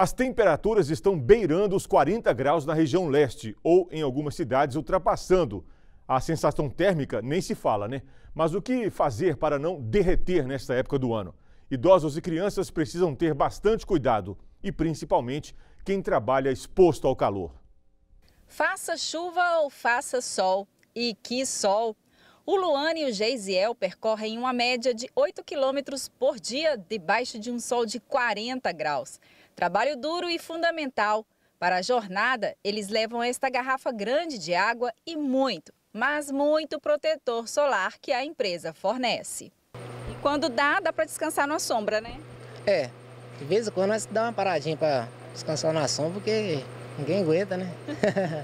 As temperaturas estão beirando os 40 graus na região leste ou em algumas cidades ultrapassando. A sensação térmica nem se fala, né? Mas o que fazer para não derreter nesta época do ano? Idosos e crianças precisam ter bastante cuidado e principalmente quem trabalha exposto ao calor. Faça chuva ou faça sol, e que sol! O Luane e o Geisiel percorrem uma média de 8 quilômetros por dia debaixo de um sol de 40 graus. Trabalho duro e fundamental. Para a jornada, eles levam esta garrafa grande de água e muito, mas muito protetor solar que a empresa fornece. E quando dá, dá para descansar na sombra, né? É, de vez em quando nós dá uma paradinha para descansar na sombra, porque ninguém aguenta, né?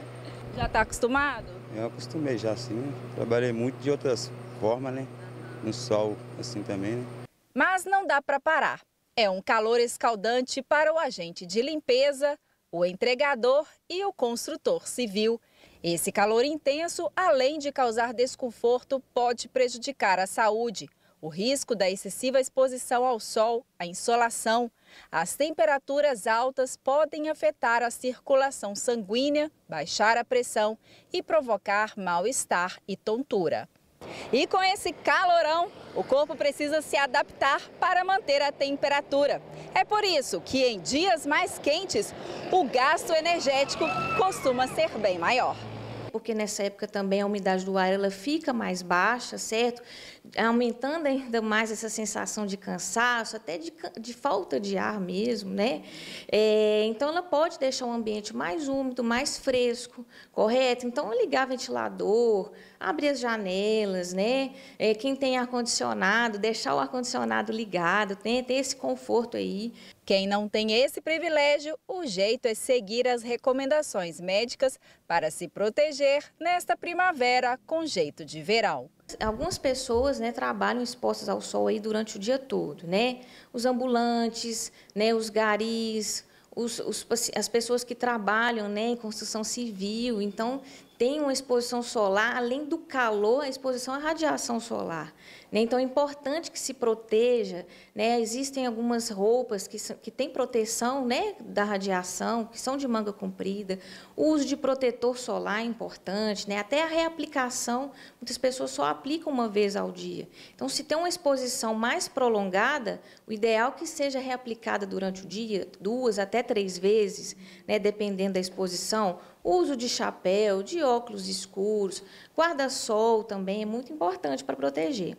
Já está acostumado? eu acostumei já assim, Trabalhei muito de outras formas, né? No sol, assim também, né? Mas não dá para parar. É um calor escaldante para o agente de limpeza, o entregador e o construtor civil. Esse calor intenso, além de causar desconforto, pode prejudicar a saúde. O risco da excessiva exposição ao sol, a insolação, as temperaturas altas podem afetar a circulação sanguínea, baixar a pressão e provocar mal-estar e tontura. E com esse calorão, o corpo precisa se adaptar para manter a temperatura. É por isso que em dias mais quentes, o gasto energético costuma ser bem maior porque nessa época também a umidade do ar ela fica mais baixa, certo? Aumentando ainda mais essa sensação de cansaço, até de, de falta de ar mesmo, né? É, então, ela pode deixar o ambiente mais úmido, mais fresco, correto? Então, ligar ventilador, abrir as janelas, né? É, quem tem ar-condicionado, deixar o ar-condicionado ligado, tem, tem esse conforto aí. Quem não tem esse privilégio, o jeito é seguir as recomendações médicas para se proteger nesta primavera com jeito de verão. Algumas pessoas né, trabalham expostas ao sol aí durante o dia todo, né? Os ambulantes, né, os garis, os, os, as pessoas que trabalham né, em construção civil. Então, tem uma exposição solar, além do calor, a exposição à é radiação solar. Né? Então, é importante que se proteja. Né? Existem algumas roupas que, que têm proteção né, da radiação, que são de manga comprida. O uso de protetor solar é importante. Né? Até a reaplicação, muitas pessoas só aplicam uma vez ao dia. Então, se tem uma exposição mais prolongada, o ideal é que seja reaplicada durante o dia, duas até três vezes, né, dependendo da exposição uso de chapéu, de óculos escuros, guarda-sol também é muito importante para proteger.